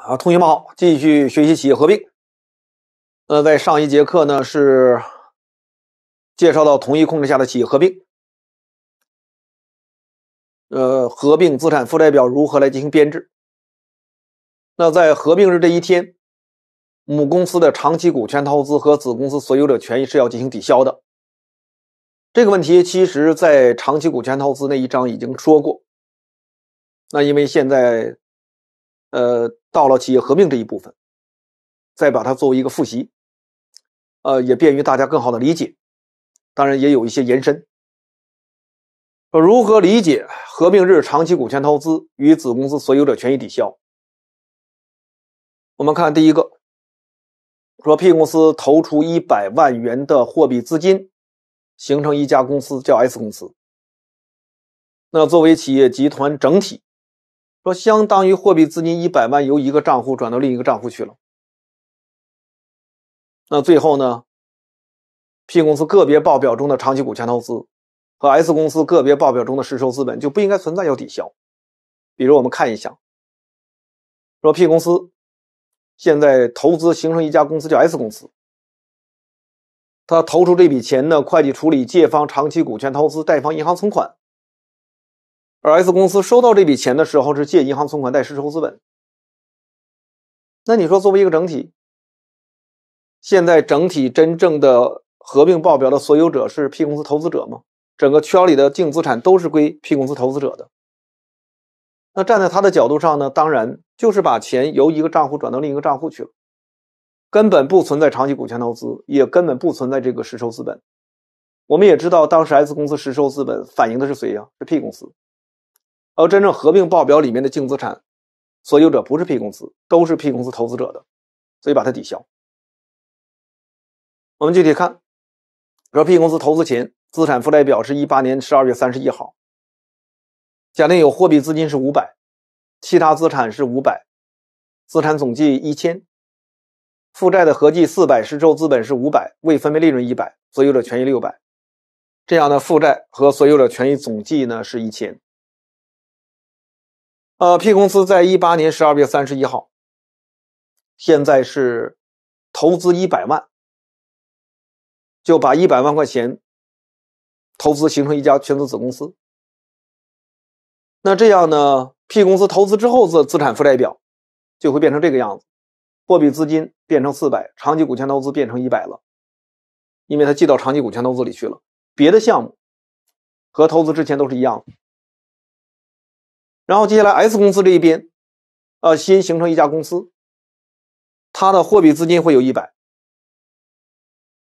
啊，同学们好，继续学习企业合并。那在上一节课呢，是介绍到同一控制下的企业合并，呃，合并资产负债表如何来进行编制。那在合并日这一天，母公司的长期股权投资和子公司所有者权益是要进行抵消的。这个问题其实在长期股权投资那一章已经说过。那因为现在。呃，到了企业合并这一部分，再把它作为一个复习，呃，也便于大家更好的理解。当然也有一些延伸，说如何理解合并日长期股权投资与子公司所有者权益抵消？我们看第一个，说 P 公司投出一百万元的货币资金，形成一家公司叫 S 公司，那作为企业集团整体。说相当于货币资金一百万由一个账户转到另一个账户去了。那最后呢，P 公司个别报表中的长期股权投资和 S 公司个别报表中的实收资本就不应该存在要抵消。比如我们看一下，说 P 公司现在投资形成一家公司叫 S 公司，他投出这笔钱呢，会计处理借方长期股权投资，贷方银行存款。而 S 公司收到这笔钱的时候是借银行存款贷实收资本。那你说作为一个整体，现在整体真正的合并报表的所有者是 P 公司投资者吗？整个圈里的净资产都是归 P 公司投资者的。那站在他的角度上呢？当然就是把钱由一个账户转到另一个账户去了，根本不存在长期股权投资，也根本不存在这个实收资本。我们也知道当时 S 公司实收资本反映的是谁呀？是 P 公司。而真正合并报表里面的净资产所有者不是 P 公司，都是 P 公司投资者的，所以把它抵消。我们具体看，说如 P 公司投资前资产负债表是18年12月31号，假定有货币资金是五百，其他资产是五百，资产总计一千，负债的合计四百，实收资本是五百，未分配利润一百，所有者权益六百，这样呢，负债和所有者权益总计呢是一千。呃，P 公司在一八年十二月三十一号，现在是投资一百万，就把一百万块钱投资形成一家全资子公司。那这样呢，P 公司投资之后的资产负债表就会变成这个样子：货币资金变成四百，长期股权投资变成一百了，因为它记到长期股权投资里去了。别的项目和投资之前都是一样的。然后接下来 S 公司这一边，呃，先形成一家公司，它的货币资金会有一百，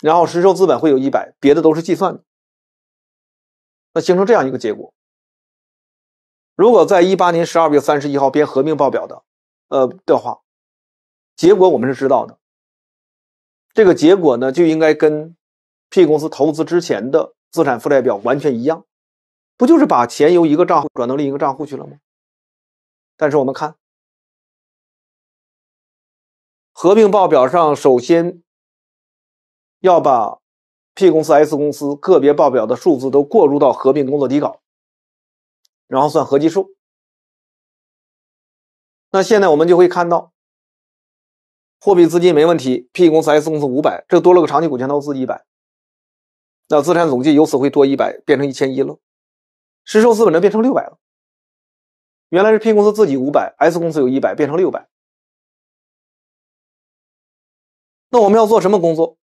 然后实收资本会有一百，别的都是计算的。那形成这样一个结果。如果在一八年十二月三十一号编合并报表的，呃的话，结果我们是知道的。这个结果呢，就应该跟 P 公司投资之前的资产负债表完全一样，不就是把钱由一个账户转到另一个账户去了吗？但是我们看，合并报表上首先要把 P 公司、S 公司个别报表的数字都过入到合并工作底稿，然后算合计数。那现在我们就会看到，货币资金没问题，P 公司、S 公司五百，这多了个长期股权投资一百，那资产总计由此会多一百，变成一千一了，实收资本呢变成六百了。原来是 P 公司自己五百，S 公司有一百，变成六百。那我们要做什么工作？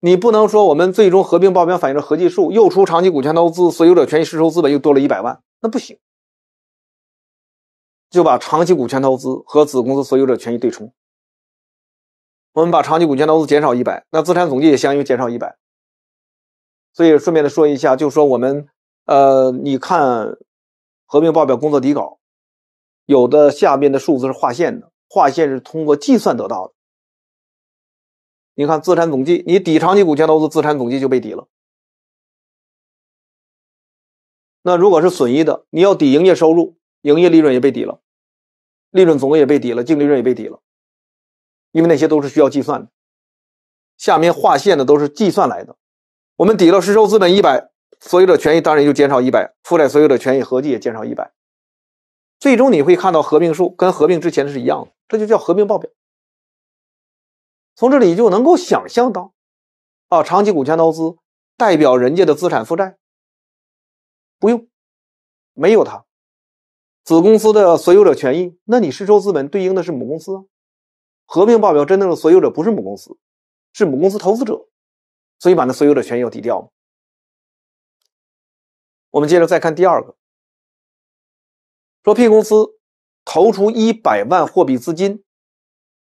你不能说我们最终合并报表反映的合计数又出长期股权投资所有者权益实收资本又多了一百万，那不行。就把长期股权投资和子公司所有者权益对冲。我们把长期股权投资减少一百，那资产总计也相应减少一百。所以顺便的说一下，就说我们呃，你看合并报表工作底稿。有的下面的数字是划线的，划线是通过计算得到的。你看资产总计，你抵长期股权投资，资产总计就被抵了。那如果是损益的，你要抵营业收入，营业利润也被抵了，利润总额也被抵了，净利润也被抵了，因为那些都是需要计算的。下面划线的都是计算来的，我们抵了实收资本一百，所有的权益当然就减少一百，负债所有的权益合计也减少一百。最终你会看到合并数跟合并之前的是一样的，这就叫合并报表。从这里就能够想象到，啊，长期股权投资代表人家的资产负债，不用，没有它，子公司的所有者权益，那你实收资本对应的是母公司啊。合并报表真正的所有者不是母公司，是母公司投资者，所以把那所有者权益要抵掉。我们接着再看第二个。说 P 公司投出一百万货币资金，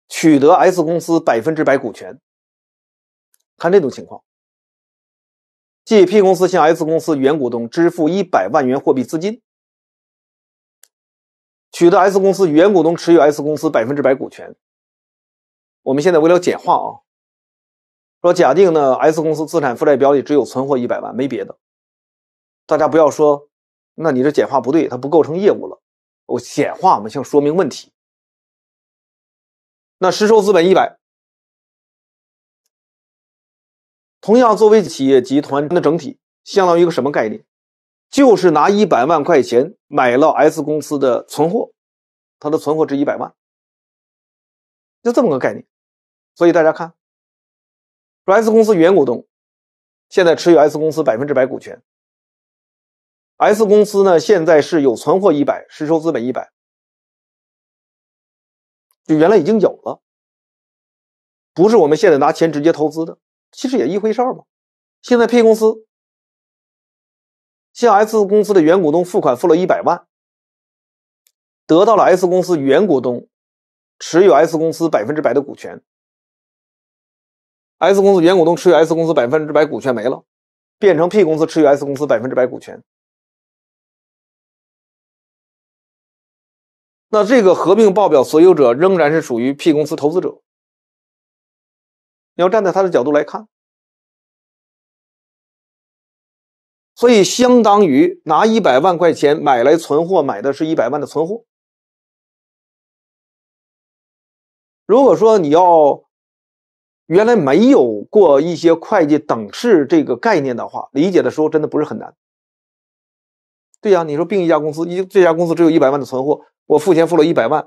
取得 S 公司百分之百股权。看这种情况，即 P 公司向 S 公司原股东支付一百万元货币资金，取得 S 公司原股东持有 S 公司百分之百股权。我们现在为了简化啊，说假定呢，S 公司资产负债表里只有存货一百万，没别的。大家不要说，那你这简化不对，它不构成业务了。我显化我们像说明问题。那实收资本一百，同样作为企业集团的整体，相当于一个什么概念？就是拿一百万块钱买了 S 公司的存货，它的存货值一百万，就这么个概念。所以大家看，S 说公司原股东现在持有 S 公司百分之百股权。S 公司呢，现在是有存货一百，实收资本一百，就原来已经有了，不是我们现在拿钱直接投资的，其实也一回事儿嘛。现在 P 公司向 S 公司的原股东付款付了一百万，得到了 S 公司原股东持有 S 公司百分之百的股权，S 公司原股东持有 S 公司百分之百股权没了，变成 P 公司持有 S 公司百分之百股权。那这个合并报表所有者仍然是属于 P 公司投资者，你要站在他的角度来看，所以相当于拿一百万块钱买来存货，买的是一百万的存货。如果说你要原来没有过一些会计等式这个概念的话，理解的时候真的不是很难。对呀，你说并一家公司，一这家公司只有一百万的存货，我付钱付了一百万，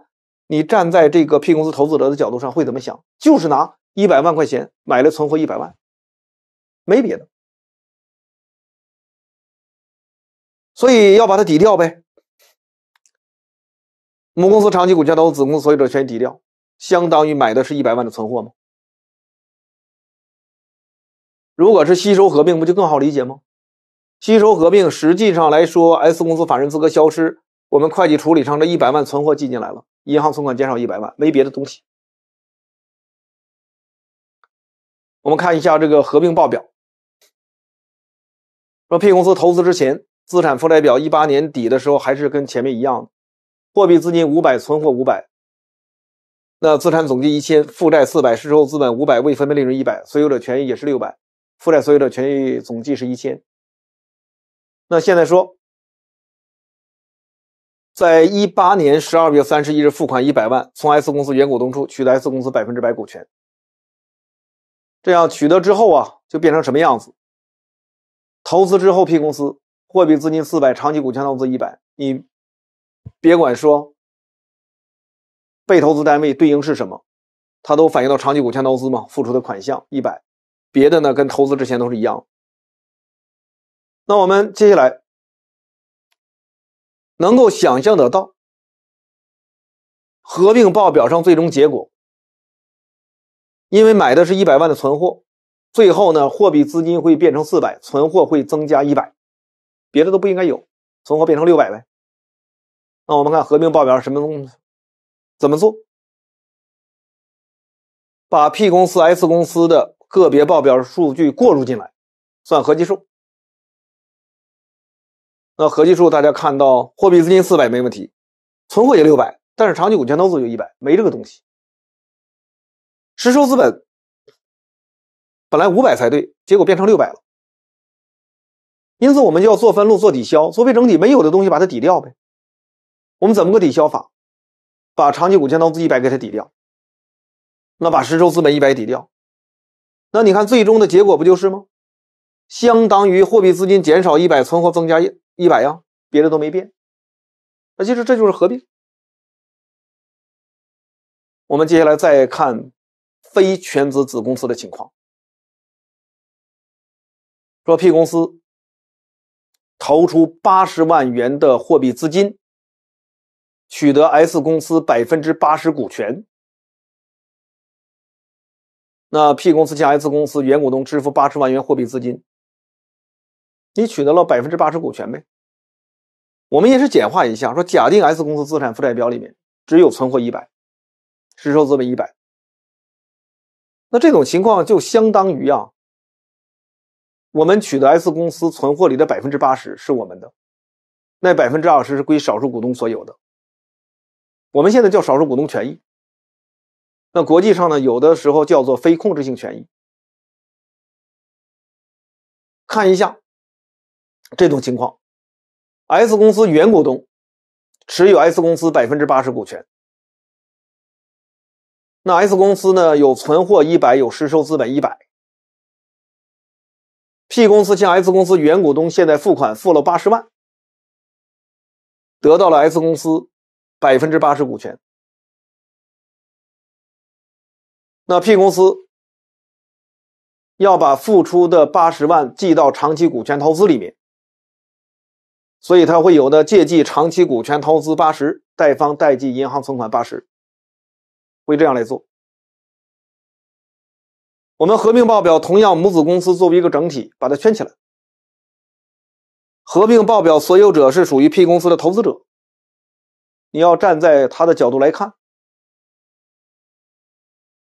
你站在这个 P 公司投资者的角度上会怎么想？就是拿一百万块钱买了存货一百万，没别的，所以要把它抵掉呗。母公司长期股权投资，子公司所有者权益抵掉，相当于买的是一百万的存货吗？如果是吸收合并，不就更好理解吗？吸收合并实际上来说，S 公司法人资格消失，我们会计处理上这一百万存货记进来了，银行存款减少一百万，没别的东西。我们看一下这个合并报表，说 P 公司投资之前资产负债表一八年底的时候还是跟前面一样的，货币资金五百，存货五百，那资产总计一千，负债四百，实收资本五百，未分配利润一百，所有者权益也是六百，负债所有者权益总计是一千。那现在说，在一八年十二月三十一日付款一百万，从 S 公司原股东处取得 S 公司百分之百股权。这样取得之后啊，就变成什么样子？投资之后 P 公司货币资金四百，长期股权投资一百。你别管说被投资单位对应是什么，它都反映到长期股权投资嘛。付出的款项一百，别的呢跟投资之前都是一样。那我们接下来能够想象得到，合并报表上最终结果，因为买的是一百万的存货，最后呢货币资金会变成四百，存货会增加一百，别的都不应该有，存货变成六百呗。那我们看合并报表什么东，西，怎么做？把 P 公司、S 公司的个别报表数据过入进来，算合计数。那合计数，大家看到货币资金四百没问题，存货也六百，但是长期股权投资就一百，没这个东西。实收资本本来五百才对，结果变成六百了。因此，我们就要做分录做抵消，作为整体没有的东西把它抵掉呗。我们怎么个抵消法？把长期股权投资一百给它抵掉，那把实收资本一百抵掉，那你看最终的结果不就是吗？相当于货币资金减少一百，存货增加一一百呀，别的都没变。那其实这就是合并。我们接下来再看非全资子公司的情况，说 P 公司投出八十万元的货币资金，取得 S 公司百分之八十股权。那 P 公司向 S 公司原股东支付八十万元货币资金。你取得了百分之八十股权呗？我们也是简化一下，说假定 S 公司资产负债表里面只有存货一百，实收资本一百。那这种情况就相当于啊，我们取得 S 公司存货里的百分之八十是我们的，那百分之二十是归少数股东所有的。我们现在叫少数股东权益。那国际上呢，有的时候叫做非控制性权益。看一下。这种情况，S 公司原股东持有 S 公司百分之八十股权。那 S 公司呢有存货一百，有实收资本一百。P 公司向 S 公司原股东现在付款付了八十万，得到了 S 公司百分之八十股权。那 P 公司要把付出的八十万记到长期股权投资里面。所以它会有的借记长期股权投资八十，贷方贷记银行存款八十，会这样来做。我们合并报表同样，母子公司作为一个整体，把它圈起来。合并报表所有者是属于 P 公司的投资者，你要站在他的角度来看。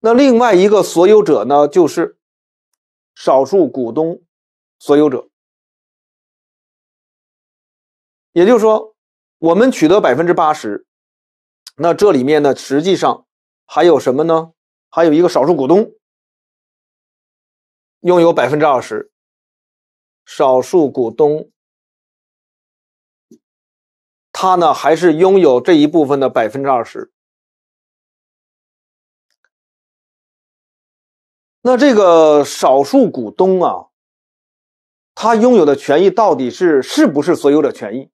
那另外一个所有者呢，就是少数股东所有者。也就是说，我们取得百分之八十，那这里面呢，实际上还有什么呢？还有一个少数股东拥有百分之二十。少数股东他呢，还是拥有这一部分的百分之二十。那这个少数股东啊，他拥有的权益到底是是不是所有者权益？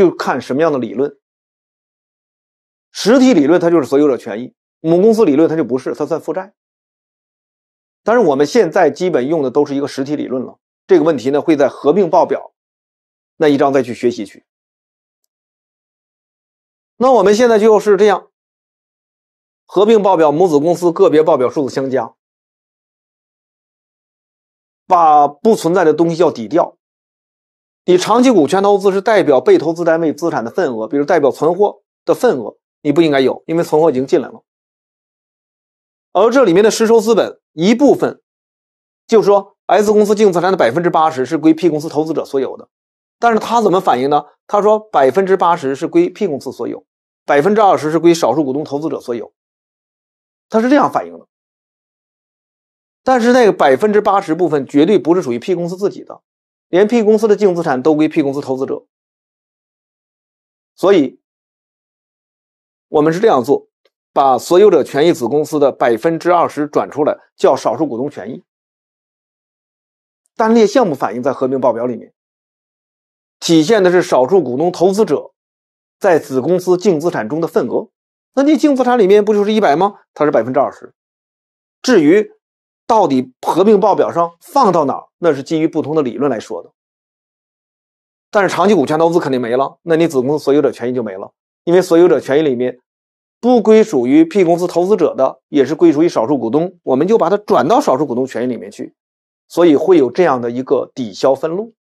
就看什么样的理论，实体理论它就是所有者权益，母公司理论它就不是，它算负债。但是我们现在基本用的都是一个实体理论了。这个问题呢，会在合并报表那一章再去学习去。那我们现在就是这样，合并报表母子公司个别报表数字相加，把不存在的东西要抵掉。你长期股权投资是代表被投资单位资产的份额，比如代表存货的份额，你不应该有，因为存货已经进来了。而这里面的实收资本一部分，就是说 S 公司净资产的百分之八十是归 P 公司投资者所有的，但是他怎么反映呢？他说百分之八十是归 P 公司所有，百分之二十是归少数股东投资者所有，他是这样反应的。但是那个百分之八十部分绝对不是属于 P 公司自己的。连 P 公司的净资产都归 P 公司投资者，所以我们是这样做：把所有者权益子公司的百分之二十转出来，叫少数股东权益，单列项目反映在合并报表里面，体现的是少数股东投资者在子公司净资产中的份额。那你净资产里面不就是一百吗？它是百分之二十。至于，到底合并报表上放到哪儿？那是基于不同的理论来说的。但是长期股权投资肯定没了，那你子公司所有者权益就没了，因为所有者权益里面不归属于 P 公司投资者的，也是归属于少数股东，我们就把它转到少数股东权益里面去，所以会有这样的一个抵消分录。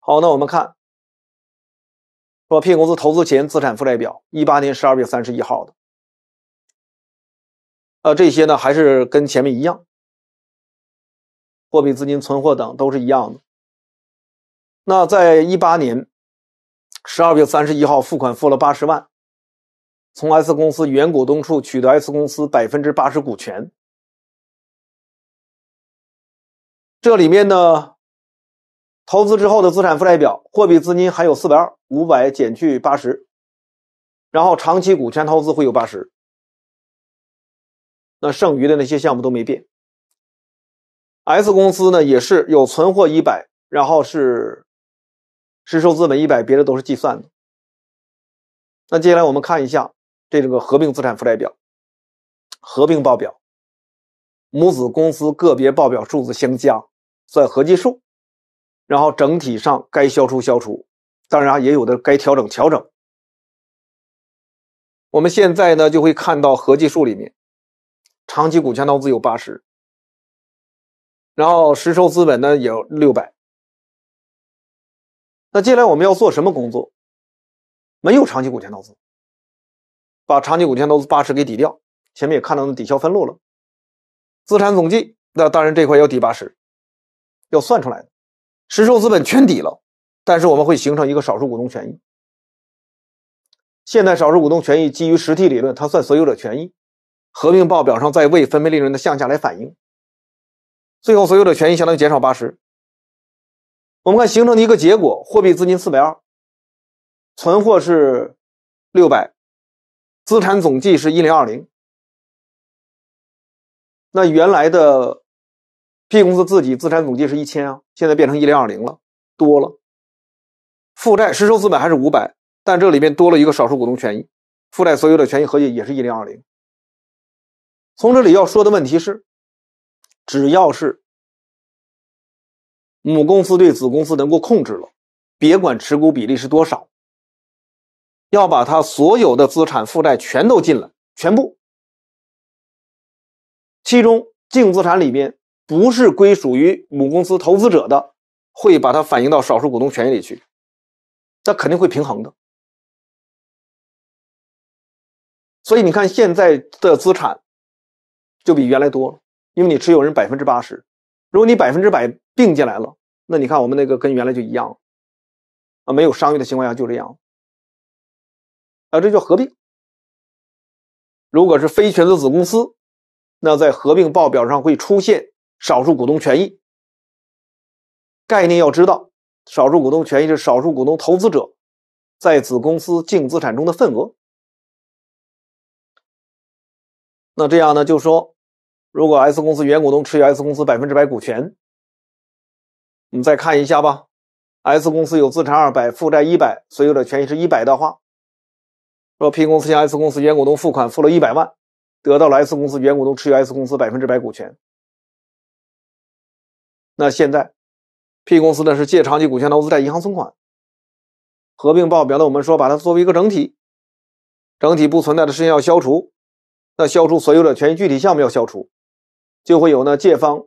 好，那我们看说 P 公司投资前资产负债表，一八年十二月三十一号的。呃，这些呢还是跟前面一样，货币资金、存货等都是一样的。那在一八年十二月三十一号付款付了八十万，从 S 公司原股东处取得 S 公司百分之八十股权。这里面呢，投资之后的资产负债表，货币资金还有四百二五百减去八十，然后长期股权投资会有八十。那剩余的那些项目都没变。S 公司呢也是有存货一百，然后是实收资本一百，别的都是计算的。那接下来我们看一下这个合并资产负债表、合并报表，母子公司个别报表数字相加算合计数，然后整体上该消除消除，当然也有的该调整调整。我们现在呢就会看到合计数里面。长期股权投资有八十，然后实收资本呢有六百。那接下来我们要做什么工作？没有长期股权投资，把长期股权投资八十给抵掉。前面也看到了抵消分录了，资产总计，那当然这块要抵八十，要算出来的。实收资本全抵了，但是我们会形成一个少数股东权益。现在少数股东权益基于实体理论，它算所有者权益。合并报表上在未分配利润的项下来反映，最后所有的权益相当于减少八十。我们看形成的一个结果：货币资金四百二，存货是六百，资产总计是一零二零。那原来的 B 公司自己资产总计是一千啊，现在变成一零二零了，多了。负债实收资本还是五百，但这里面多了一个少数股东权益，负债所有的权益合计也是一零二零。从这里要说的问题是，只要是母公司对子公司能够控制了，别管持股比例是多少，要把它所有的资产负债全都进来，全部。其中净资产里面不是归属于母公司投资者的，会把它反映到少数股东权益里去，这肯定会平衡的。所以你看现在的资产。就比原来多，因为你持有人百分之八十，如果你百分之百并进来了，那你看我们那个跟原来就一样，啊，没有商誉的情况下就这样，啊，这叫合并。如果是非全资子公司，那在合并报表上会出现少数股东权益。概念要知道，少数股东权益是少数股东投资者在子公司净资产中的份额。那这样呢，就说。如果 S 公司原股东持有 S 公司百分之百股权，我们再看一下吧。S 公司有资产二百，负债一百，所有者权益是一百的话，说 P 公司向 S 公司原股东付款，付了一百万，得到了 S 公司原股东持有 S 公司百分之百股权。那现在，P 公司呢是借长期股权投资在银行存款。合并报表呢，我们说把它作为一个整体，整体不存在的事情要消除，那消除所有者权益具体项目要消除。就会有呢，借方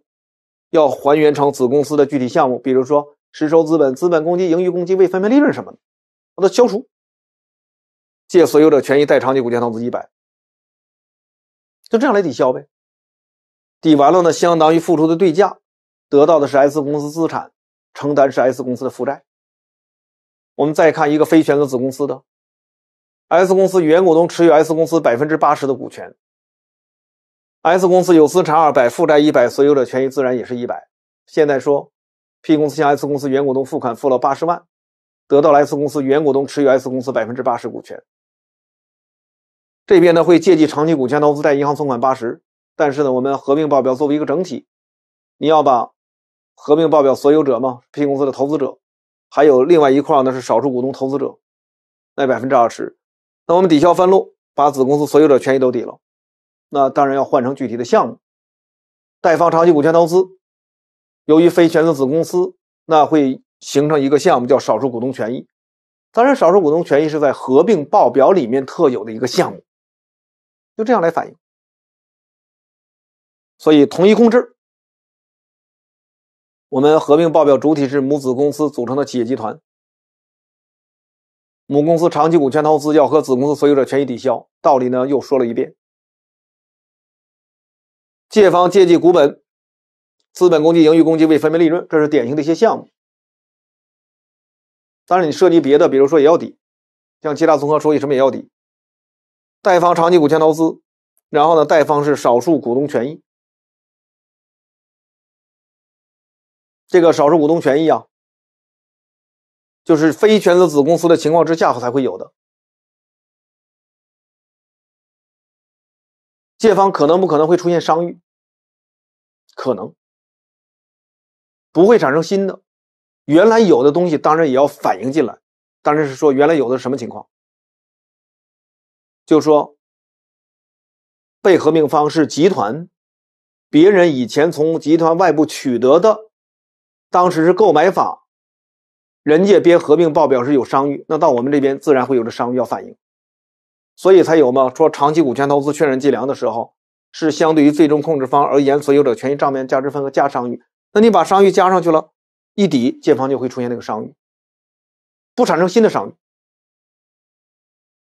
要还原成子公司的具体项目，比如说实收资本、资本公积、盈余公积、未分配利润什么的，把它消除。借所有者权益，贷长期股权投资一百，就这样来抵消呗。抵完了呢，相当于付出的对价，得到的是 S 公司资产，承担是 S 公司的负债。我们再看一个非全资子公司的，S 公司原股东持有 S 公司百分之八十的股权。S 公司有资产二百，负债一百，所有者权益自然也是一百。现在说，P 公司向 S 公司原股东付款，付了八十万，得到 S 公司原股东持有 S 公司百分之八十股权。这边呢会借记长期股权投资，贷银行存款八十。但是呢，我们合并报表作为一个整体，你要把合并报表所有者嘛，P 公司的投资者，还有另外一块呢是少数股东投资者，那百分之二十，那我们抵消分录，把子公司所有者权益都抵了。那当然要换成具体的项目，贷方长期股权投资，由于非全资子公司，那会形成一个项目叫少数股东权益。当然，少数股东权益是在合并报表里面特有的一个项目，就这样来反映。所以，同一控制，我们合并报表主体是母子公司组成的企业集团，母公司长期股权投资要和子公司所有者权益抵消，道理呢又说了一遍。借方借记股本、资本公积、盈余公积未分配利润，这是典型的一些项目。当然，你涉及别的，比如说也要抵，像其他综合收益什么也要抵。贷方长期股权投资，然后呢，贷方是少数股东权益。这个少数股东权益啊，就是非全资子公司的情况之下才会有的。借方可能不可能会出现商誉？可能不会产生新的，原来有的东西当然也要反映进来。当然是说原来有的什么情况，就说被合并方是集团，别人以前从集团外部取得的，当时是购买法，人家编合并报表是有商誉，那到我们这边自然会有这商誉要反映。所以才有嘛，说长期股权投资确认计量的时候，是相对于最终控制方而言所有者权益账面价值份额加商誉。那你把商誉加上去了，一抵借方就会出现那个商誉，不产生新的商誉，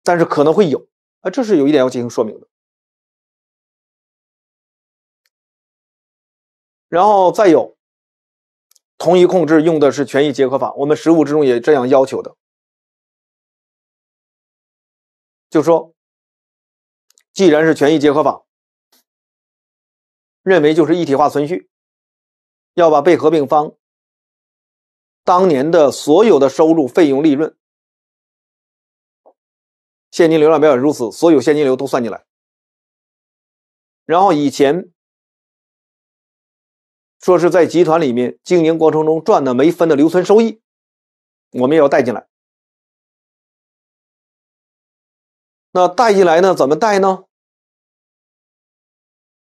但是可能会有啊，这是有一点要进行说明的。然后再有，同一控制用的是权益结合法，我们实务之中也这样要求的。就说，既然是权益结合法，认为就是一体化存续，要把被合并方当年的所有的收入、费用、利润、现金流量表也如此，所有现金流都算进来。然后以前说是在集团里面经营过程中赚的没分的留存收益，我们也要带进来。那带进来呢？怎么带呢？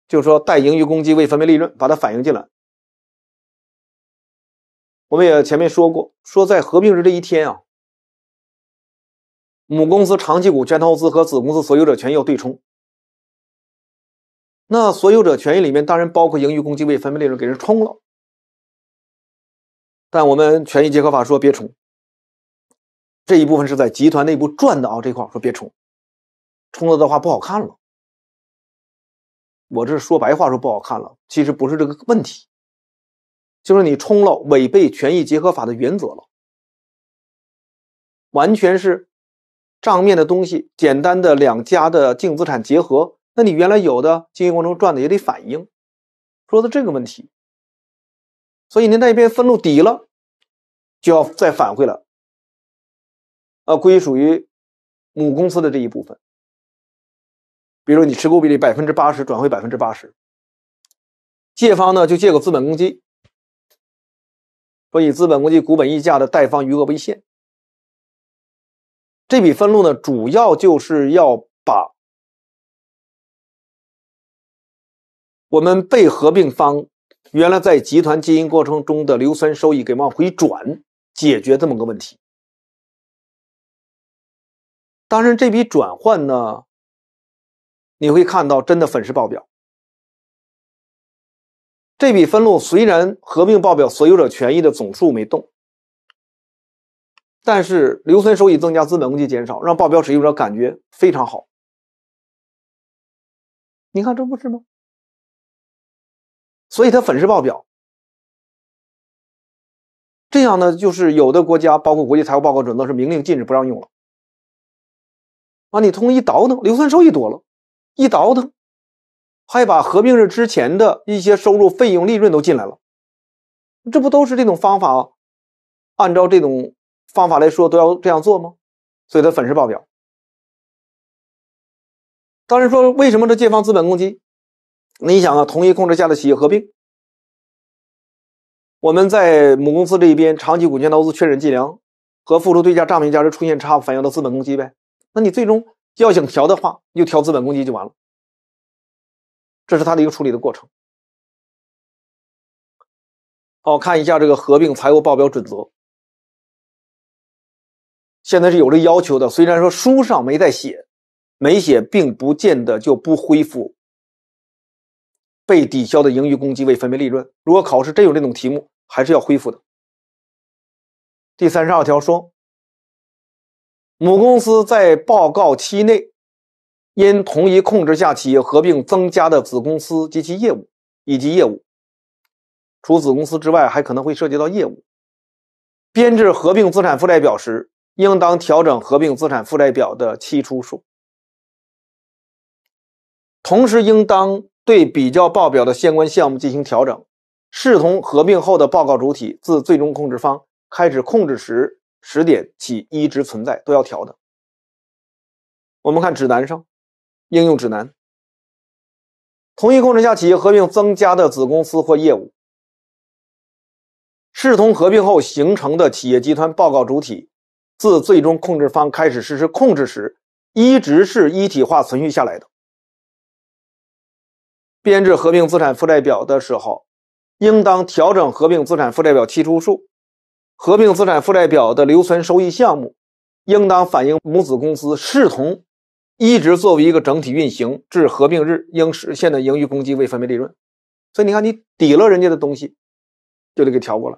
就是说，带盈余公积未分配利润，把它反映进来。我们也前面说过，说在合并日这一天啊，母公司长期股权投资和子公司所有者权益要对冲。那所有者权益里面当然包括盈余公积未分配利润给人冲了，但我们权益结合法说别冲，这一部分是在集团内部赚的啊，这块说别冲。冲了的话不好看了，我这说白话，说不好看了，其实不是这个问题，就是你冲了违背权益结合法的原则了，完全是账面的东西，简单的两家的净资产结合，那你原来有的经营过程中赚的也得反映，说的这个问题，所以您那边分录抵了，就要再返回来，呃，归属于母公司的这一部分。比如你持股比例百分之八十转回百分之八十，借方呢就借个资本公积，所以资本公积股本溢价的贷方余额为限。现。这笔分录呢，主要就是要把我们被合并方原来在集团经营过程中的留存收益给往回转，解决这么个问题。当然这笔转换呢。你会看到真的粉饰报表。这笔分录虽然合并报表所有者权益的总数没动，但是留存收益增加，资本公积减少，让报表持有者感觉非常好。你看这不是吗？所以它粉饰报表。这样呢，就是有的国家，包括国际财务报告准则，是明令禁止不让用了。啊，你通过一倒腾，留存收益多了。一倒腾，还把合并日之前的一些收入、费用、利润都进来了，这不都是这种方法？按照这种方法来说，都要这样做吗？所以他粉饰报表。当然说，为什么这借方资本公积？你想啊，同一控制下的企业合并，我们在母公司这一边，长期股权投资确认计量和付出对价账面价值出现差，反映到资本公积呗。那你最终？要想调的话，就调资本公积就完了，这是它的一个处理的过程。好，看一下这个合并财务报表准则，现在是有这要求的。虽然说书上没在写，没写并不见得就不恢复被抵消的盈余公积未分配利润。如果考试真有这种题目，还是要恢复的。第三十二条说。母公司在报告期内因同一控制下企业合并增加的子公司及其业务，以及业务，除子公司之外，还可能会涉及到业务。编制合并资产负债表时，应当调整合并资产负债表的期初数，同时应当对比较报表的相关项目进行调整，视同合并后的报告主体自最终控制方开始控制时。十点起一直存在都要调的。我们看指南上，应用指南。同一控制下企业合并增加的子公司或业务，视同合并后形成的企业集团报告主体，自最终控制方开始实施控制时，一直是一体化存续下来的。编制合并资产负债表的时候，应当调整合并资产负债表期初数。合并资产负债表的留存收益项目，应当反映母子公司视同一直作为一个整体运行至合并日应实现的盈余公积未分配利润。所以你看，你抵了人家的东西，就得给调过来。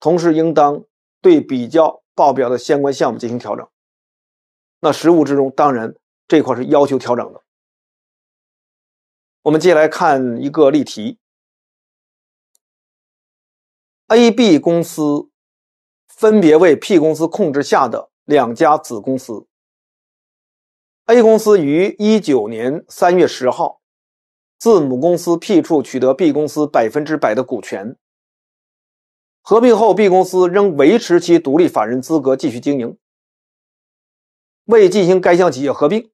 同时，应当对比较报表的相关项目进行调整。那实务之中，当然这块是要求调整的。我们接下来看一个例题。A、B 公司分别为 P 公司控制下的两家子公司。A 公司于一九年三月十号自母公司 P 处取得 B 公司百分之百的股权。合并后，B 公司仍维持其独立法人资格，继续经营。为进行该项企业合并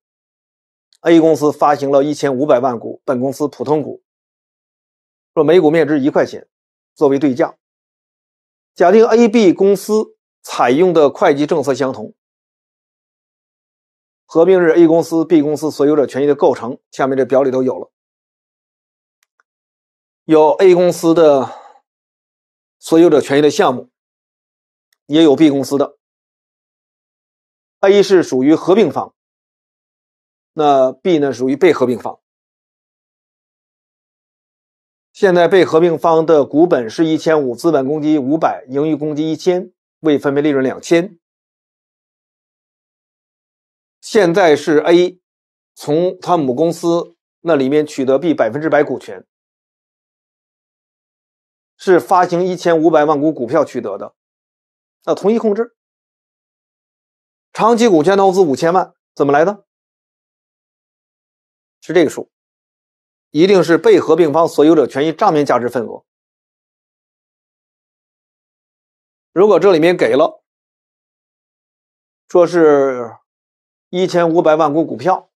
，A 公司发行了一千五百万股本公司普通股，若每股面值一块钱，作为对价。假定 A、B 公司采用的会计政策相同，合并日 A 公司、B 公司所有者权益的构成，下面这表里都有了，有 A 公司的所有者权益的项目，也有 B 公司的。A 是属于合并方，那 B 呢属于被合并方。现在被合并方的股本是一千五，资本公积五百，盈余公积一千，未分配利润两千。现在是 A 从他母公司那里面取得 B 百分之百股权，是发行一千五百万股股票取得的，那同一控制，长期股权投资五千万怎么来的？是这个数。一定是被合并方所有者权益账面价值份额。如果这里面给了，说是，一千五百万股股票，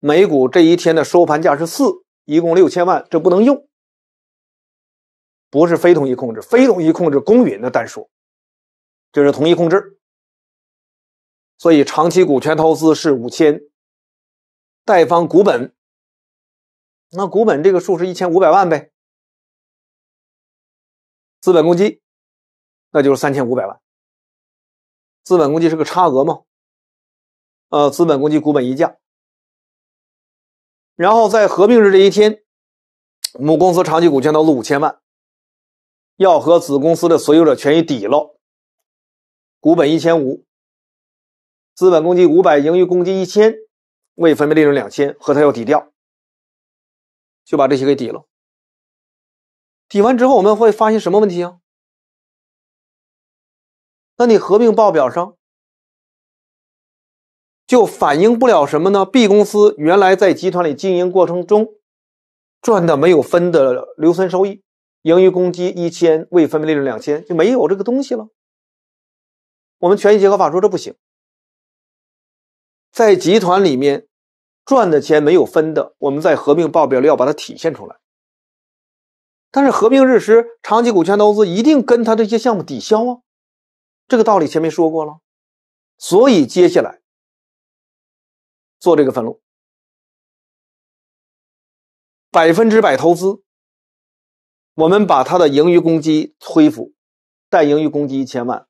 每股这一天的收盘价是四，一共六千万，这不能用。不是非同一控制，非同一控制公允的单数，就是同一控制。所以长期股权投资是五千，贷方股本。那股本这个数是一千五百万呗，资本公积那就是三千五百万。资本公积是个差额嘛，呃，资本公积股本溢价。然后在合并日这一天，母公司长期股权都是五千万，要和子公司的所有者权益抵了，股本一千五，资本公积五百，盈余公积一千，未分配利润两千，和它要抵掉。就把这些给抵了，抵完之后我们会发现什么问题啊？那你合并报表上就反映不了什么呢？B 公司原来在集团里经营过程中赚的没有分的留存收益、盈余公积一千，未分配利润两千就没有这个东西了。我们权益结合法说这不行，在集团里面。赚的钱没有分的，我们在合并报表里要把它体现出来。但是合并日时，长期股权投资一定跟它这些项目抵消啊，这个道理前面说过了。所以接下来做这个分录，百分之百投资，我们把它的盈余公积恢复，带盈余公积一千万。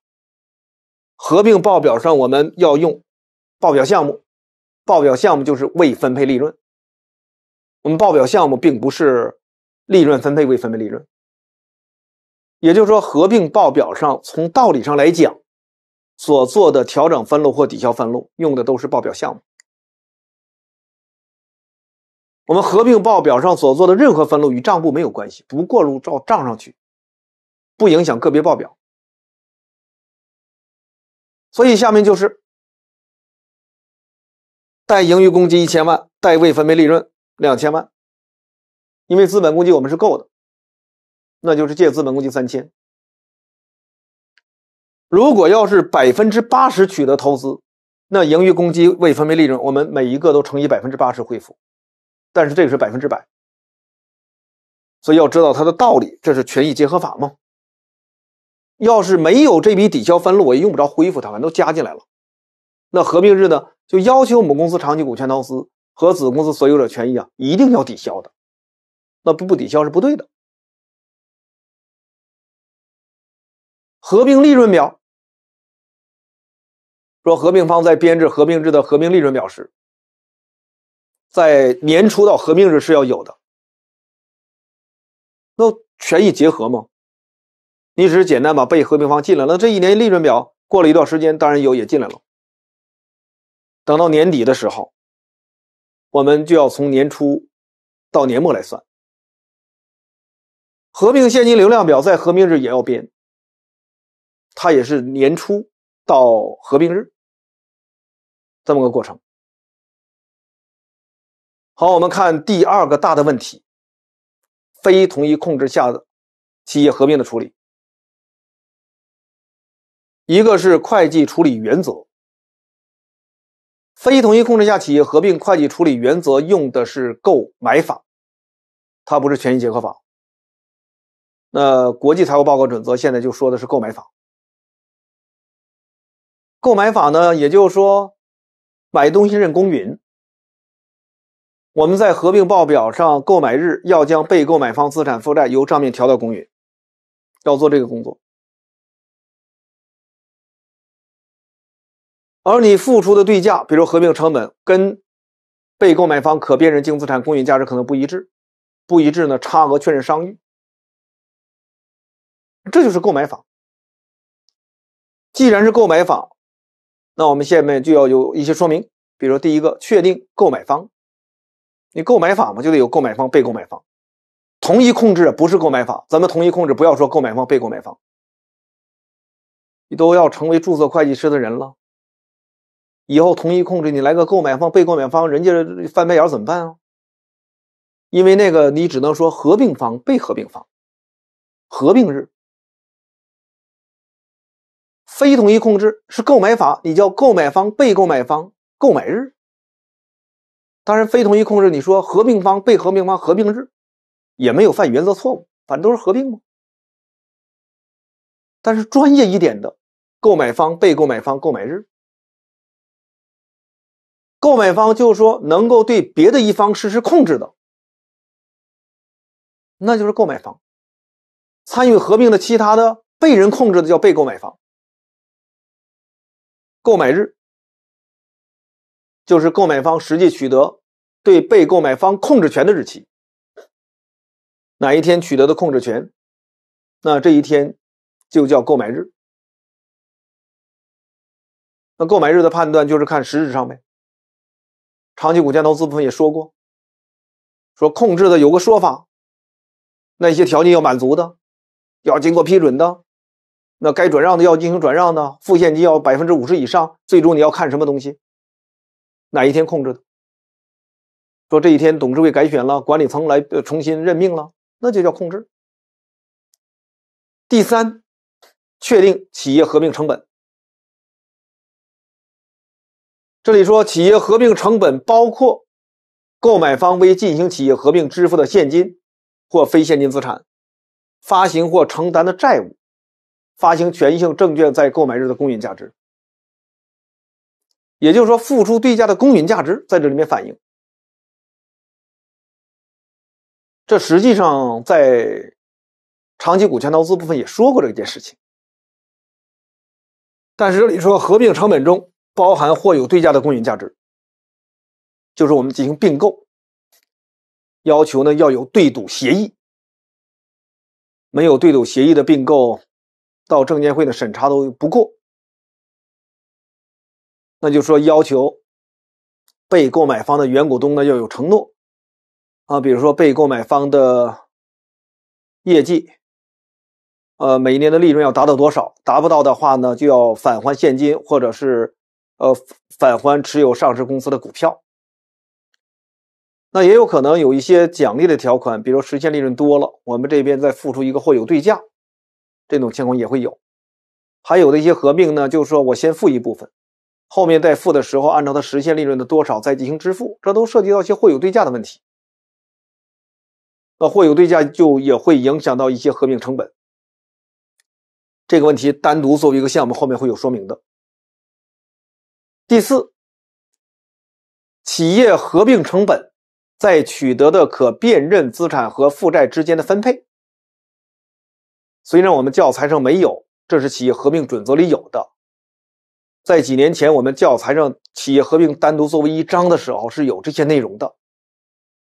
合并报表上我们要用报表项目。报表项目就是未分配利润。我们报表项目并不是利润分配、未分配利润。也就是说，合并报表上从道理上来讲，所做的调整分录或抵消分录用的都是报表项目。我们合并报表上所做的任何分录与账簿没有关系，不过入到账上去，不影响个别报表。所以下面就是。贷盈余公积一千万，贷未分配利润两千万。因为资本公积我们是够的，那就是借资本公积三千。如果要是百分之八十取得投资，那盈余公积、未分配利润我们每一个都乘以百分之八十恢复。但是这个是百分之百，所以要知道它的道理，这是权益结合法吗？要是没有这笔抵消分录，我也用不着恢复它，反正都加进来了。那合并日呢，就要求母公司长期股权投资和子公司所有者权益啊，一定要抵消的。那不不抵消是不对的。合并利润表说，合并方在编制合并日的合并利润表时，在年初到合并日是要有的。那权益结合吗？你只是简单把被合并方进了，那这一年利润表过了一段时间，当然有也进来了。等到年底的时候，我们就要从年初到年末来算，合并现金流量表在合并日也要编，它也是年初到合并日这么个过程。好，我们看第二个大的问题：非同一控制下的企业合并的处理，一个是会计处理原则。非统一控制下企业合并会计处理原则用的是购买法，它不是权益结合法。那国际财务报告准则现在就说的是购买法。购买法呢，也就是说，买东西认公允。我们在合并报表上购买日要将被购买方资产负债由账面调到公允，要做这个工作。而你付出的对价，比如合并成本，跟被购买方可辨认净资产公允价值可能不一致，不一致呢，差额确认商誉。这就是购买法。既然是购买法，那我们下面就要有一些说明，比如第一个，确定购买方。你购买法嘛，就得有购买方、被购买方。同一控制不是购买法，咱们同一控制不要说购买方、被购买方，你都要成为注册会计师的人了。以后同一控制，你来个购买方、被购买方，人家翻白眼怎么办啊？因为那个你只能说合并方、被合并方，合并日。非统一控制是购买法，你叫购买方、被购买方，购买日。当然，非统一控制你说合并方、被合并方，合并日，也没有犯原则错误，反正都是合并嘛。但是专业一点的，购买方、被购买方，购买日。购买方就是说能够对别的一方实施控制的，那就是购买方。参与合并的其他的被人控制的叫被购买方。购买日就是购买方实际取得对被购买方控制权的日期。哪一天取得的控制权，那这一天就叫购买日。那购买日的判断就是看实质上呗。长期股权投资部分也说过，说控制的有个说法，那些条件要满足的，要经过批准的，那该转让的要进行转让的，付现金要百分之五十以上，最终你要看什么东西，哪一天控制的，说这一天董事会改选了，管理层来重新任命了，那就叫控制。第三，确定企业合并成本。这里说，企业合并成本包括购买方为进行企业合并支付的现金或非现金资产、发行或承担的债务、发行权益性证券在购买日的公允价值。也就是说，付出对价的公允价值在这里面反映。这实际上在长期股权投资部分也说过这件事情。但是这里说，合并成本中。包含或有对价的公允价值，就是我们进行并购，要求呢要有对赌协议，没有对赌协议的并购，到证监会的审查都不过。那就说要求被购买方的原股东呢要有承诺，啊，比如说被购买方的业绩，呃，每一年的利润要达到多少，达不到的话呢就要返还现金或者是。呃，返还持有上市公司的股票，那也有可能有一些奖励的条款，比如实现利润多了，我们这边再付出一个或有对价，这种情况也会有。还有的一些合并呢，就是说我先付一部分，后面再付的时候，按照它实现利润的多少再进行支付，这都涉及到一些或有对价的问题。那或有对价就也会影响到一些合并成本。这个问题单独作为一个项目，后面会有说明的。第四，企业合并成本在取得的可辨认资产和负债之间的分配，虽然我们教材上没有，这是企业合并准则里有的。在几年前，我们教材上企业合并单独作为一章的时候，是有这些内容的。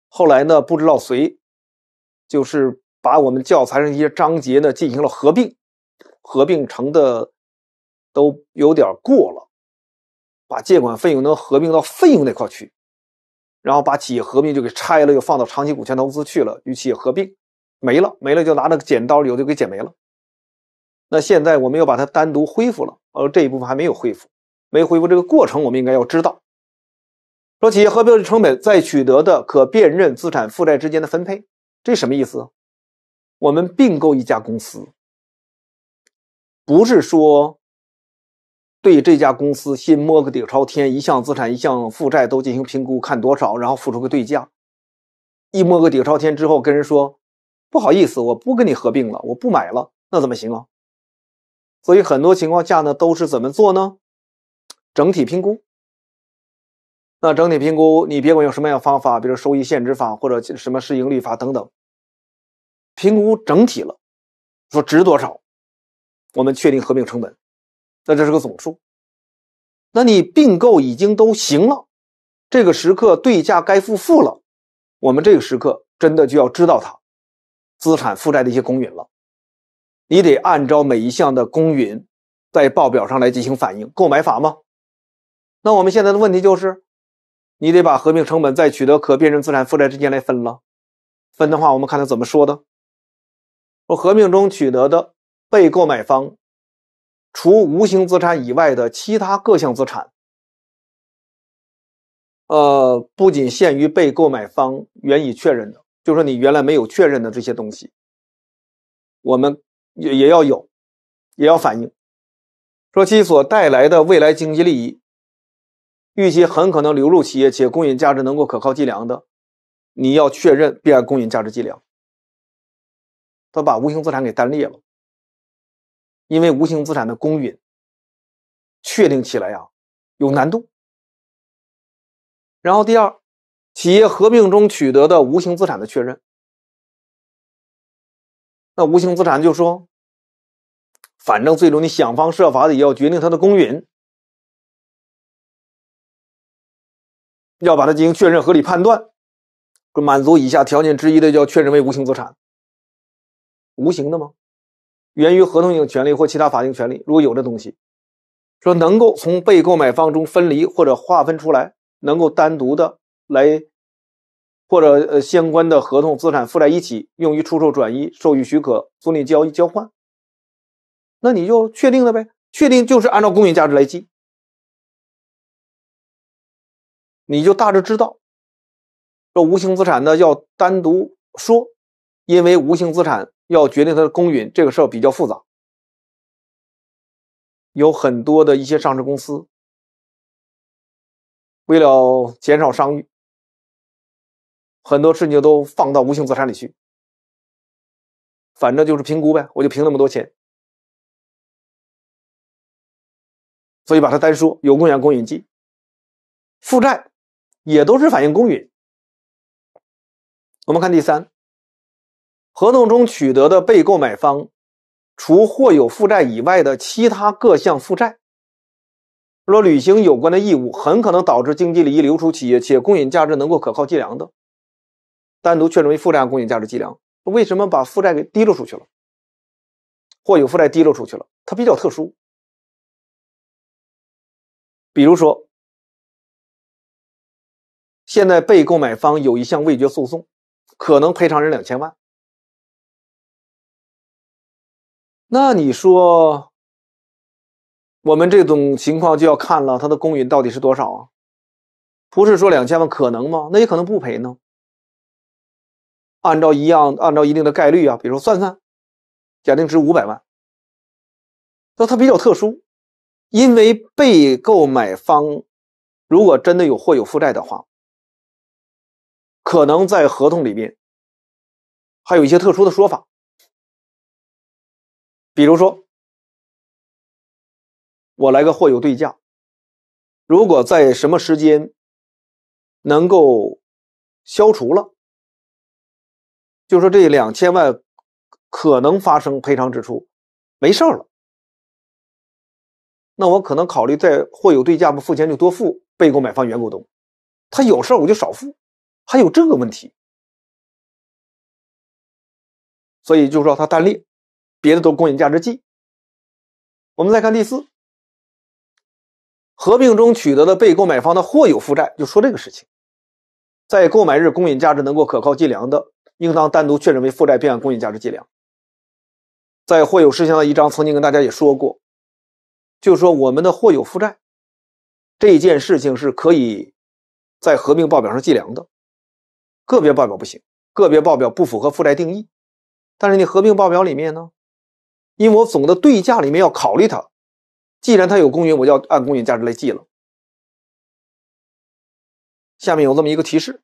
后来呢，不知道谁就是把我们教材上一些章节呢进行了合并，合并成的都有点过了。把借款费用能合并到费用那块去，然后把企业合并就给拆了，又放到长期股权投资去了。与企业合并没了，没了就拿那个剪刀，有的给剪没了。那现在我们又把它单独恢复了，而这一部分还没有恢复，没恢复这个过程我们应该要知道。说企业合并的成本在取得的可辨认资产负债之间的分配，这什么意思？我们并购一家公司，不是说。对这家公司，先摸个底朝天，一项资产，一项负债都进行评估，看多少，然后付出个对价。一摸个底朝天之后，跟人说：“不好意思，我不跟你合并了，我不买了。”那怎么行啊？所以很多情况下呢，都是怎么做呢？整体评估。那整体评估，你别管用什么样方法，比如收益现值法或者什么市盈率法等等，评估整体了，说值多少，我们确定合并成本。那这是个总数。那你并购已经都行了，这个时刻对价该付付了。我们这个时刻真的就要知道它资产负债的一些公允了。你得按照每一项的公允在报表上来进行反映，购买法吗？那我们现在的问题就是，你得把合并成本在取得可辨认资产负债之间来分了。分的话，我们看他怎么说的。说合并中取得的被购买方。除无形资产以外的其他各项资产，呃，不仅限于被购买方原已确认的，就说你原来没有确认的这些东西，我们也也要有，也要反映，说其所带来的未来经济利益，预期很可能流入企业且公允价值能够可靠计量的，你要确认并按公允价值计量。他把无形资产给单列了。因为无形资产的公允确定起来呀有难度。然后第二，企业合并中取得的无形资产的确认，那无形资产就说，反正最终你想方设法的也要决定它的公允，要把它进行确认、合理判断，满足以下条件之一的要确认为无形资产。无形的吗？源于合同性权利或其他法定权利，如果有的东西，说能够从被购买方中分离或者划分出来，能够单独的来，或者呃相关的合同资产附在一起用于出售、转移、授予许可、租赁交易、交换，那你就确定了呗。确定就是按照公允价值来记，你就大致知道。说无形资产呢要单独说。因为无形资产要决定它的公允，这个事儿比较复杂，有很多的一些上市公司为了减少商誉，很多事情都放到无形资产里去，反正就是评估呗，我就评那么多钱，所以把它单说，有公允公允计，负债也都是反映公允，我们看第三。合同中取得的被购买方除或有负债以外的其他各项负债，若履行有关的义务，很可能导致经济利益流出企业且公允价值能够可靠计量的，单独确认为负债公允价值计量。为什么把负债给滴漏出去了？或有负债滴漏出去了，它比较特殊。比如说，现在被购买方有一项未决诉讼，可能赔偿人两千万。那你说，我们这种情况就要看了他的公允到底是多少啊？不是说两千万可能吗？那也可能不赔呢。按照一样，按照一定的概率啊，比如说算算，假定值五百万。那它比较特殊，因为被购买方如果真的有货有负债的话，可能在合同里面还有一些特殊的说法。比如说，我来个货有对价，如果在什么时间能够消除了，就说这两千万可能发生赔偿支出，没事了。那我可能考虑在货有对价不付钱就多付被购买方原股东，他有事我就少付，还有这个问题。所以就说他单列。别的都公允价值计。我们再看第四，合并中取得的被购买方的或有负债，就说这个事情，在购买日公允价值能够可靠计量的，应当单独确认为负债并按公允价值计量。在或有事项的一章曾经跟大家也说过，就是说我们的或有负债这件事情是可以在合并报表上计量的，个别报表不行，个别报表不符合负债定义，但是你合并报表里面呢？因为我总的对价里面要考虑它，既然它有公允，我就要按公允价值来记了。下面有这么一个提示，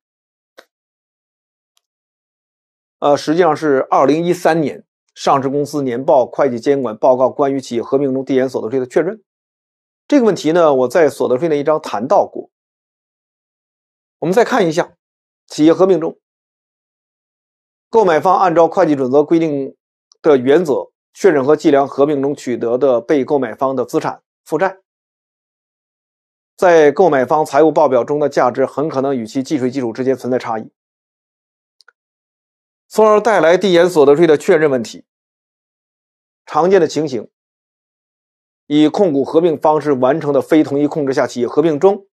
呃，实际上是二零一三年上市公司年报会计监管报告关于企业合并中递延所得税的确认。这个问题呢，我在所得税那一章谈到过。我们再看一下，企业合并中，购买方按照会计准则规定的原则。确认和计量合并中取得的被购买方的资产负债，在购买方财务报表中的价值很可能与其计税基础之间存在差异，从而带来递延所得税的确认问题。常见的情形：以控股合并方式完成的非同一控制下企业合并中。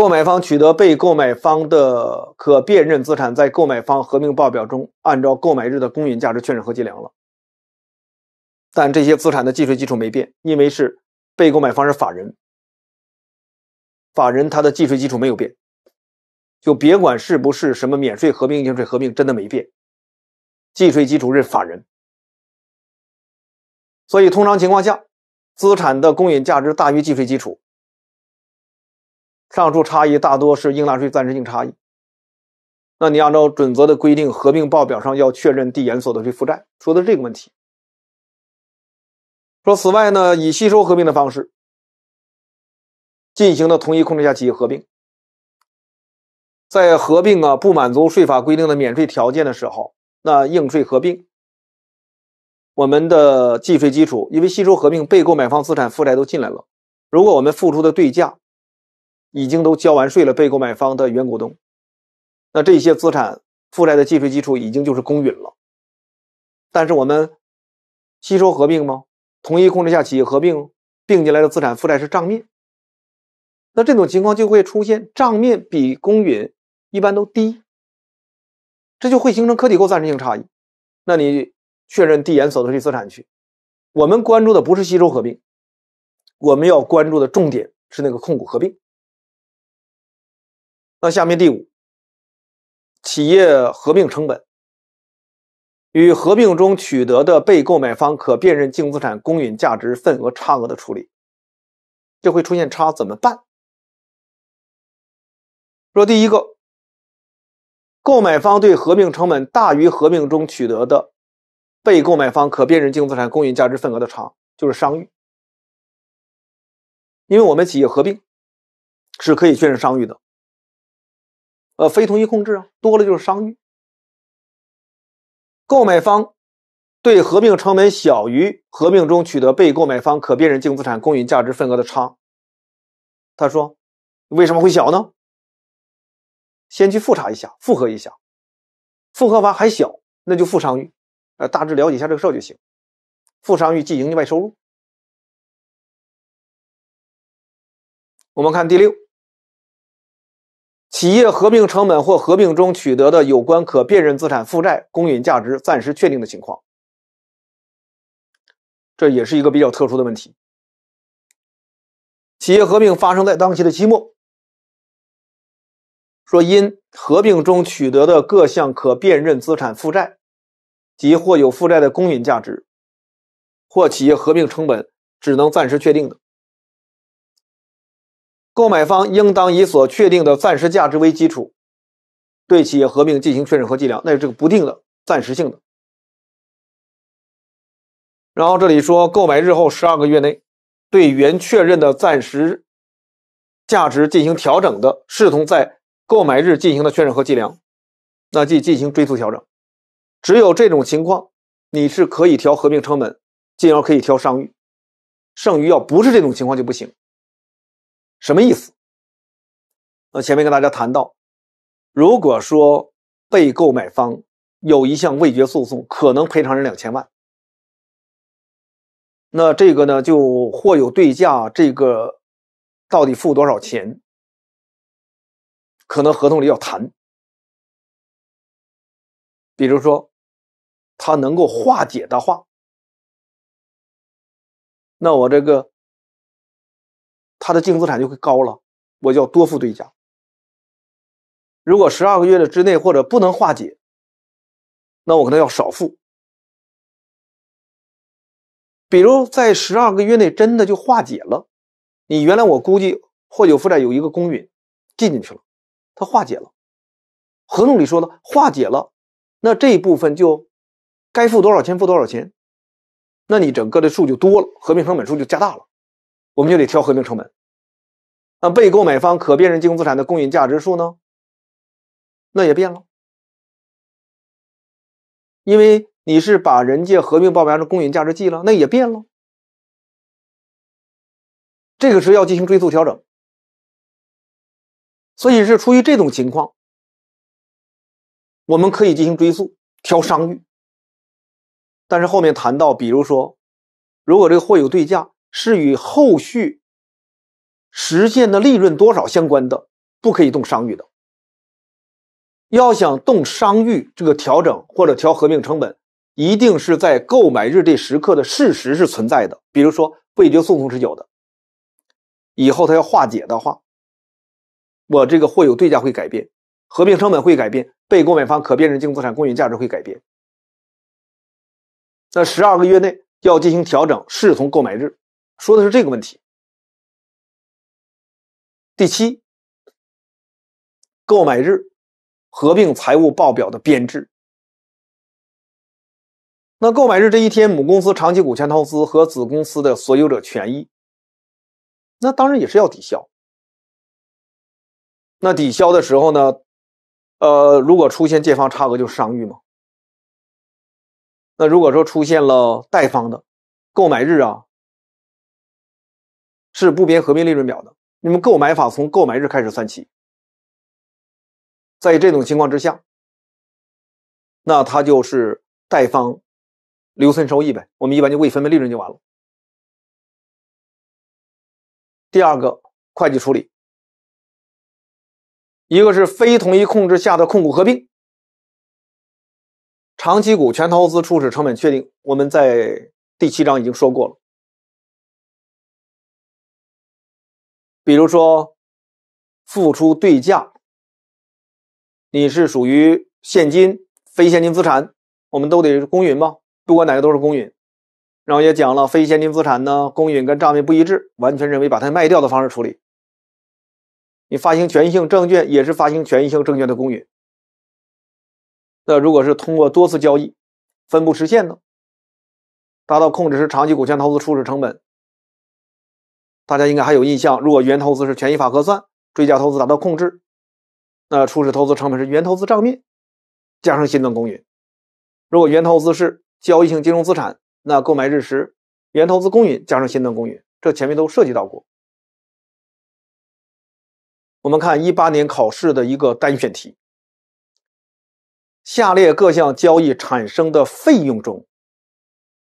购买方取得被购买方的可辨认资产，在购买方合并报表中按照购买日的公允价值确认和计量了，但这些资产的计税基础没变，因为是被购买方是法人，法人他的计税基础没有变，就别管是不是什么免税合并应税合并，真的没变，计税基础认法人，所以通常情况下，资产的公允价值大于计税基础。上述差异大多是应纳税暂时性差异。那你按照准则的规定，合并报表上要确认递延所得税负债。说的这个问题，说此外呢，以吸收合并的方式进行的同一控制下企业合并，在合并啊不满足税法规定的免税条件的时候，那应税合并我们的计税基础，因为吸收合并被购买方资产负债都进来了，如果我们付出的对价。已经都交完税了，被购买方的原股东，那这些资产负债的计税基础已经就是公允了。但是我们吸收合并吗？同一控制下企业合并并进来的资产负债是账面，那这种情况就会出现账面比公允一般都低，这就会形成可抵扣暂时性差异。那你确认递延所得税资产去。我们关注的不是吸收合并，我们要关注的重点是那个控股合并。那下面第五，企业合并成本与合并中取得的被购买方可辨认净资产公允价值份额差额的处理，就会出现差怎么办？说第一个，购买方对合并成本大于合并中取得的被购买方可辨认净资产公允价值份额的差，就是商誉。因为我们企业合并是可以确认商誉的。呃，非同一控制啊，多了就是商誉。购买方对合并成本小于合并中取得被购买方可辨认净资产公允价值份额的差，他说为什么会小呢？先去复查一下，复核一下，复核完还小，那就负商誉。呃，大致了解一下这个事儿就行。负商誉即营业外收入。我们看第六。企业合并成本或合并中取得的有关可辨认资产负债公允价值暂时确定的情况，这也是一个比较特殊的问题。企业合并发生在当期的期末，说因合并中取得的各项可辨认资产负债及或有负债的公允价值，或企业合并成本只能暂时确定的。购买方应当以所确定的暂时价值为基础，对企业合并进行确认和计量。那是这个不定的、暂时性的。然后这里说，购买日后十二个月内，对原确认的暂时价值进行调整的，视同在购买日进行的确认和计量，那即进行追溯调整。只有这种情况，你是可以调合并成本，进而可以调商誉。剩余要不是这种情况就不行。什么意思？那前面跟大家谈到，如果说被购买方有一项未决诉讼，可能赔偿人两千万，那这个呢就或有对价，这个到底付多少钱，可能合同里要谈。比如说，他能够化解的话，那我这个。他的净资产就会高了，我就要多付对价。如果十二个月的之内或者不能化解，那我可能要少付。比如在十二个月内真的就化解了，你原来我估计或有负债有一个公允进进去了，它化解了，合同里说的化解了，那这一部分就该付多少钱付多少钱，那你整个的数就多了，合并成本数就加大了。我们就得挑合并成本。那被购买方可辨认净资产的公允价值数呢？那也变了，因为你是把人家合并报表上公允价值记了，那也变了。这个时候要进行追溯调整，所以是出于这种情况，我们可以进行追溯挑商誉。但是后面谈到，比如说，如果这个货有对价。是与后续实现的利润多少相关的，不可以动商誉的。要想动商誉，这个调整或者调合并成本，一定是在购买日这时刻的事实是存在的。比如说，被决定诉讼持久的，以后他要化解的话，我这个货有对价会改变，合并成本会改变，被购买方可辨认净资产公允价值会改变。那十二个月内要进行调整，视同购买日。说的是这个问题。第七，购买日合并财务报表的编制。那购买日这一天，母公司长期股权投资和子公司的所有者权益，那当然也是要抵消。那抵消的时候呢，呃，如果出现借方差额，就是商誉嘛。那如果说出现了贷方的，购买日啊。是不编合并利润表的。你们购买法从购买日开始算起。在这种情况之下，那它就是贷方留存收益呗。我们一般就未分配利润就完了。第二个会计处理，一个是非同一控制下的控股合并，长期股权投资初始成本确定，我们在第七章已经说过了。比如说，付出对价，你是属于现金、非现金资产，我们都得公允吗？不管哪个都是公允。然后也讲了非现金资产呢，公允跟账面不一致，完全认为把它卖掉的方式处理。你发行权益性证券也是发行权益性证券的公允。那如果是通过多次交易，分布实现呢？达到控制时长期股权投资初始成本。大家应该还有印象，如果原投资是权益法核算，追加投资达到控制，那初始投资成本是原投资账面加上新增公允；如果原投资是交易性金融资产，那购买日时原投资公允加上新增公允。这前面都涉及到过。我们看一八年考试的一个单选题：下列各项交易产生的费用中，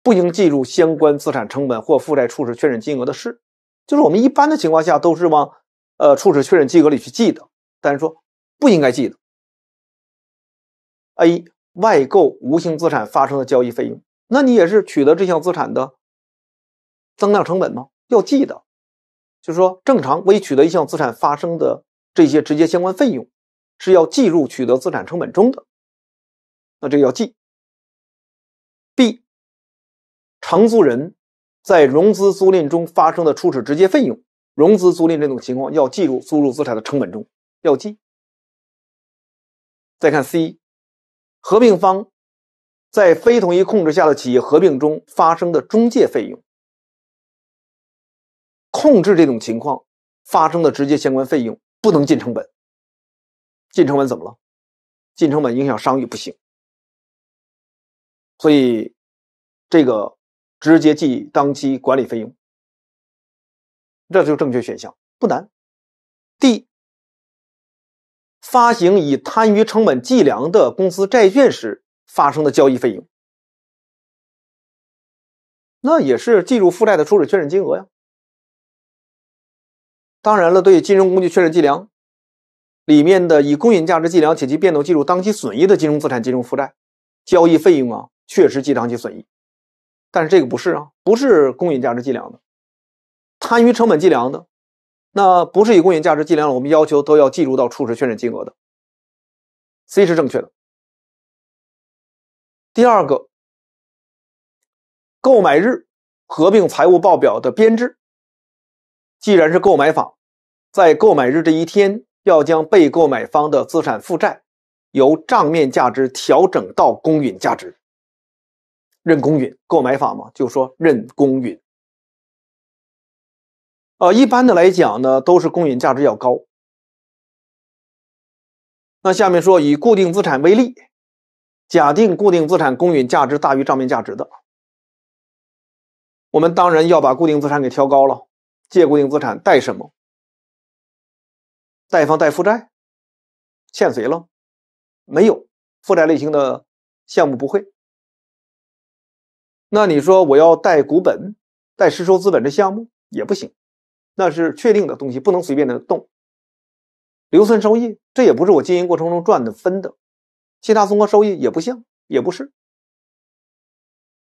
不应计入相关资产成本或负债初始确认金额的是。就是我们一般的情况下都是往，呃，初始确认金额里去记的，但是说不应该记的。A 外购无形资产发生的交易费用，那你也是取得这项资产的增量成本吗？要记的，就是说正常为取得一项资产发生的这些直接相关费用，是要计入取得资产成本中的，那这要记。B 承租人。在融资租赁中发生的初始直接费用，融资租赁这种情况要计入租入资产的成本中，要记。再看 C，合并方在非同一控制下的企业合并中发生的中介费用，控制这种情况发生的直接相关费用不能进成本。进成本怎么了？进成本影响商誉不行，所以这个。直接记当期管理费用，这就正确选项不难。D 发行以摊余成本计量的公司债券时发生的交易费用，那也是计入负债的初始确认金额呀。当然了，对金融工具确认计量里面的以公允价值计量且其变动计入当期损益的金融资产、金融负债，交易费用啊，确实记当期损益。但是这个不是啊，不是公允价值计量的，摊余成本计量的，那不是以公允价值计量的，我们要求都要计入到初始确认金额的。C 是正确的。第二个，购买日合并财务报表的编制，既然是购买法，在购买日这一天，要将被购买方的资产负债由账面价值调整到公允价值。认公允购买法嘛，就说认公允。呃，一般的来讲呢，都是公允价值要高。那下面说以固定资产为例，假定固定资产公允价值大于账面价值的，我们当然要把固定资产给调高了。借固定资产，贷什么？贷方贷负债，欠谁了？没有负债类型的项目不会。那你说我要带股本、带实收资本的项目也不行，那是确定的东西，不能随便的动。留存收益这也不是我经营过程中赚的分的，其他综合收益也不像，也不是。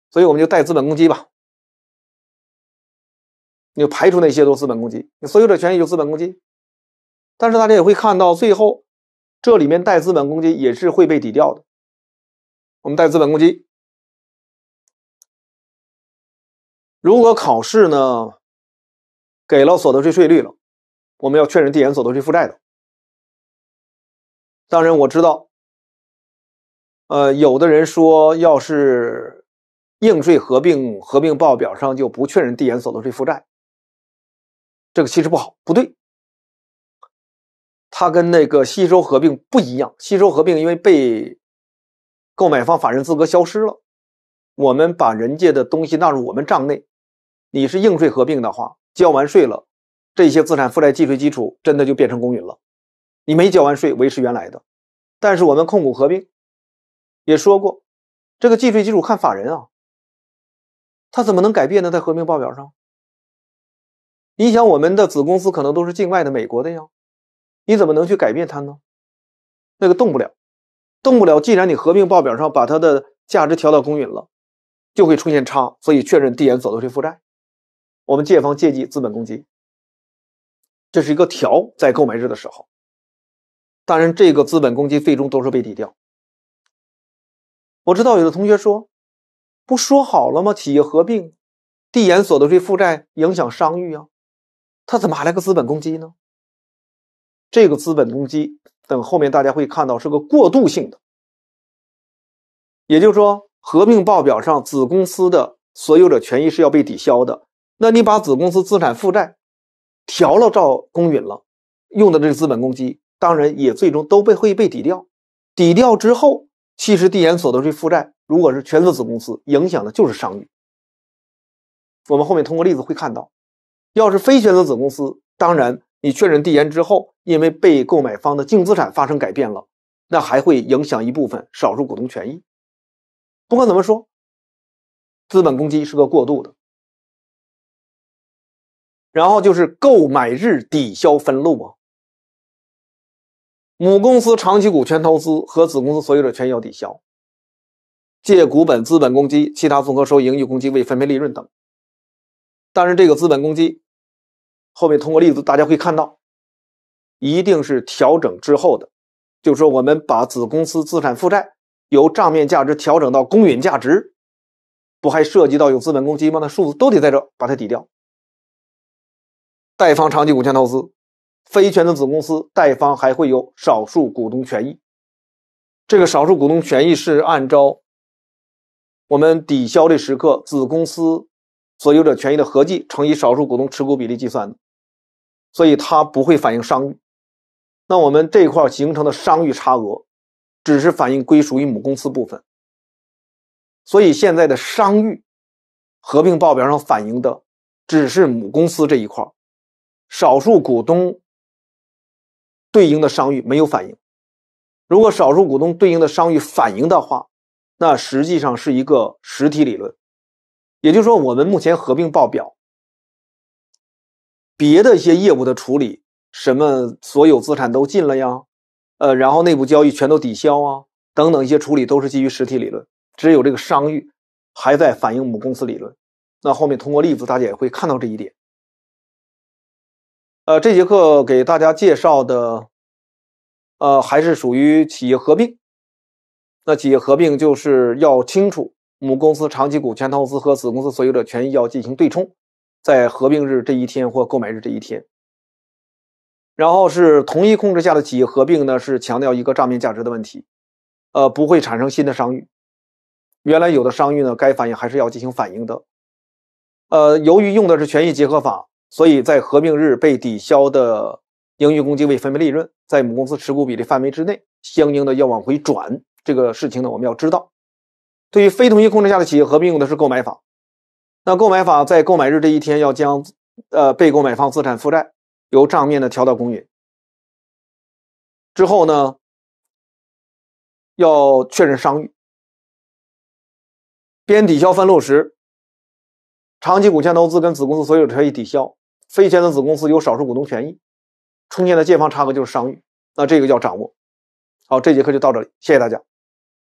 所以我们就带资本公积吧，你就排除那些都是资本公积。你所有的权益就资本公积，但是大家也会看到，最后这里面带资本公积也是会被抵掉的。我们带资本公积。如果考试呢，给了所得税税率了，我们要确认递延所得税负债的。当然我知道，呃，有的人说，要是应税合并合并报表上就不确认递延所得税负债，这个其实不好，不对，它跟那个吸收合并不一样。吸收合并因为被购买方法人资格消失了，我们把人家的东西纳入我们账内。你是应税合并的话，交完税了，这些资产负债计税基础真的就变成公允了。你没交完税，维持原来的。但是我们控股合并也说过，这个计税基础看法人啊，他怎么能改变呢？在合并报表上，你想我们的子公司可能都是境外的，美国的呀，你怎么能去改变它呢？那个动不了，动不了。既然你合并报表上把它的价值调到公允了，就会出现差，所以确认递延所得税负债。我们借方借记资本公积，这是一个条，在购买日的时候。当然，这个资本公积最终都是被抵掉。我知道有的同学说，不说好了吗？企业合并递延所得税负债影响商誉啊，它怎么还来个资本公积呢？这个资本公积等后面大家会看到是个过渡性的，也就是说，合并报表上子公司的所有者权益是要被抵消的。那你把子公司资产负债调了，赵公允了，用的这个资本公积，当然也最终都被会被抵掉。抵掉之后，其实递延所得税负债如果是全资子公司，影响的就是商誉。我们后面通过例子会看到，要是非全资子公司，当然你确认递延之后，因为被购买方的净资产发生改变了，那还会影响一部分少数股东权益。不管怎么说，资本公积是个过渡的。然后就是购买日抵消分录啊，母公司长期股权投资和子公司所有者权益要抵消，借股本、资本公积、其他综合收益、盈余公积、未分配利润等。但是这个资本公积后面通过例子大家会看到，一定是调整之后的，就是说我们把子公司资产负债由账面价值调整到公允价值，不还涉及到有资本公积吗？那数字都得在这把它抵掉。贷方长期股权投资，非全资子公司贷方还会有少数股东权益。这个少数股东权益是按照我们抵消的时刻子公司所有者权益的合计乘以少数股东持股比例计算的，所以它不会反映商誉。那我们这块形成的商誉差额，只是反映归属于母公司部分。所以现在的商誉，合并报表上反映的只是母公司这一块。少数股东对应的商誉没有反应。如果少数股东对应的商誉反应的话，那实际上是一个实体理论。也就是说，我们目前合并报表别的一些业务的处理，什么所有资产都进了呀，呃，然后内部交易全都抵消啊，等等一些处理都是基于实体理论。只有这个商誉还在反映母公司理论。那后面通过例子，大家也会看到这一点。呃，这节课给大家介绍的，呃，还是属于企业合并。那企业合并就是要清楚母公司长期股权投资和子公司所有者权益要进行对冲，在合并日这一天或购买日这一天。然后是同一控制下的企业合并呢，是强调一个账面价值的问题，呃，不会产生新的商誉，原来有的商誉呢，该反映还是要进行反映的。呃，由于用的是权益结合法。所以在合并日被抵消的盈余公积未分配利润，在母公司持股比例范围之内，相应的要往回转。这个事情呢，我们要知道。对于非同一控制下的企业合并，用的是购买法。那购买法在购买日这一天，要将呃被购买方资产负债由账面的调到公允。之后呢，要确认商誉。边抵消分录时，长期股权投资跟子公司所有者权益抵消。非全资子公司有少数股东权益，出现的借方差额就是商誉，那这个要掌握。好，这节课就到这里，谢谢大家。